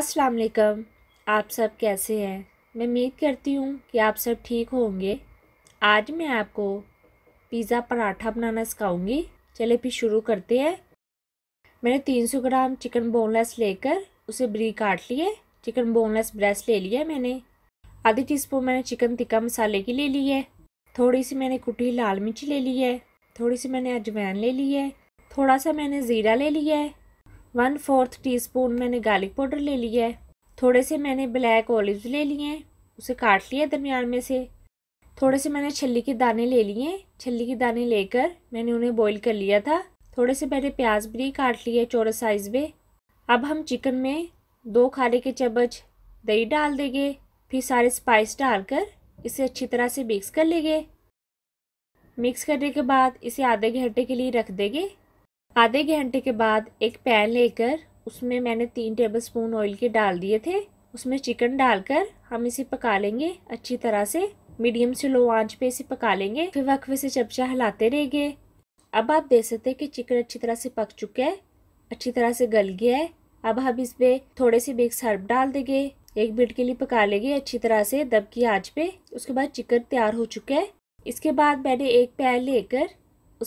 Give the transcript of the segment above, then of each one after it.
अस्सलाम वालेकुम आप सब कैसे हैं मैं उम्मीद करती हूँ कि आप सब ठीक होंगे आज मैं आपको पिज़्ज़ा पराठा बनाना सिखाऊंगी चले फिर शुरू करते हैं मैंने 300 ग्राम चिकन बोनलेस लेकर उसे बरी काट लिए चिकन बोनलेस ब्रेस्ट ले लिया मैंने आधी टी स्पून मैंने चिकन टिक्का मसाले की ले ली है थोड़ी सी मैंने कुटी लाल मिर्च ले ली है थोड़ी सी मैंने अजवैन ले ली है थोड़ा सा मैंने ज़ीरा ले लिया है वन फोर्थ टी स्पून मैंने गार्लिक पाउडर ले लिया है थोड़े से मैंने ब्लैक ऑलिव्स ले लिए हैं उसे काट लिया दरमियान में से थोड़े से मैंने छली के दाने ले लिए छली के दाने लेकर मैंने उन्हें बॉईल कर लिया था थोड़े से मैंने प्याज भी काट लिए चौड़े साइज़ में अब हम चिकन में दो खाने के चम्मच दही डाल देंगे फिर सारे स्पाइस डालकर इसे अच्छी तरह से मिक्स कर लेंगे मिक्स करने के बाद इसे आधे घंटे के लिए रख देंगे आधे घंटे के बाद एक पैन लेकर उसमें मैंने तीन टेबलस्पून ऑयल के डाल दिए थे उसमें चिकन डालकर हम इसे पका लेंगे अच्छी तरह से मीडियम से लो आंच पे इसे पका लेंगे फिर वक्फे से चपचा हिलाते रहेंगे अब आप देख सकते हैं कि चिकन अच्छी तरह से पक चुका है अच्छी तरह से गल गया है अब हम इस पर थोड़े से बेक सर्फ़ डाल देंगे एक मिनट के लिए पका लेंगे अच्छी तरह से दब की आँच पे उसके बाद चिकन तैयार हो चुका है इसके बाद मैंने एक पैन लेकर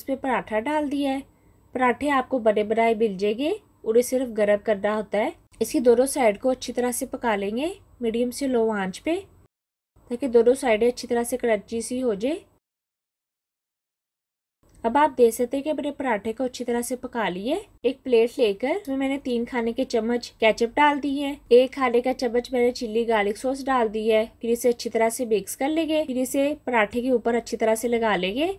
पर पराठा डाल दिया है पराठे आपको बने बनाए मिल जाएंगे उन्हें सिर्फ गर्म करना होता है इसकी दोनों साइड को अच्छी तरह से पका लेंगे मीडियम से लो आंच पे ताकि दोनों साइडें अच्छी तरह से क्रंची सी हो जाए अब आप देख सकते हैं कि मेरे पराठे को अच्छी तरह से पका लिए एक प्लेट लेकर उसमें मैंने तीन खाने के चम्मच केचप डाल दी है एक खाने का चम्मच मैंने चिल्ली गार्लिक सॉस डाल दी है फिर इसे अच्छी तरह से मिक्स कर लेंगे फिर इसे पराठे के ऊपर अच्छी तरह से लगा लेंगे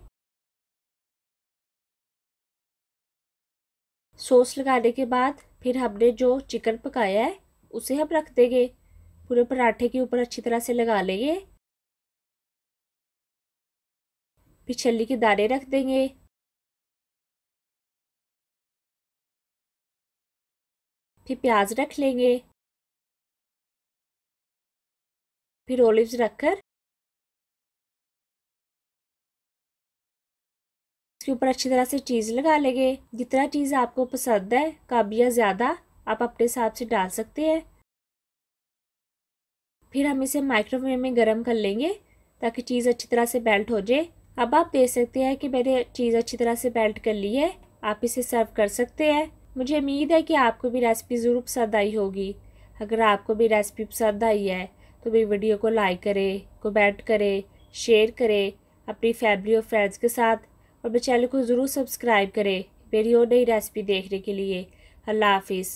सॉस लगाने के बाद फिर हमने जो चिकन पकाया है उसे हम रख देंगे पूरे पराठे के ऊपर अच्छी तरह से लगा लेंगे फिर छली के दाने रख देंगे फिर प्याज रख लेंगे फिर ओलिव्स रखकर इसके ऊपर अच्छी तरह से चीज़ लगा लेंगे जितना चीज़ आपको पसंद है कम या ज़्यादा आप अपने हिसाब से डाल सकते हैं फिर हम इसे माइक्रोवेव में गर्म कर लेंगे ताकि चीज़ अच्छी तरह से बेल्ट हो जाए अब आप देख सकते हैं कि मैंने चीज़ अच्छी तरह से बेल्ट कर ली है आप इसे सर्व कर सकते हैं मुझे उम्मीद है कि आपको भी रेसिपी ज़रूर पसंद आई होगी अगर आपको भी रेसिपी पसंद आई है तो मेरी वीडियो को लाइक करें कमेंट करें शेयर करें अपनी फैमिली और फ्रेंड्स के साथ और मेरे चैनल को ज़रूर सब्सक्राइब करें मेरी और नई रेसिपी देखने के लिए अल्लाह हाफिज़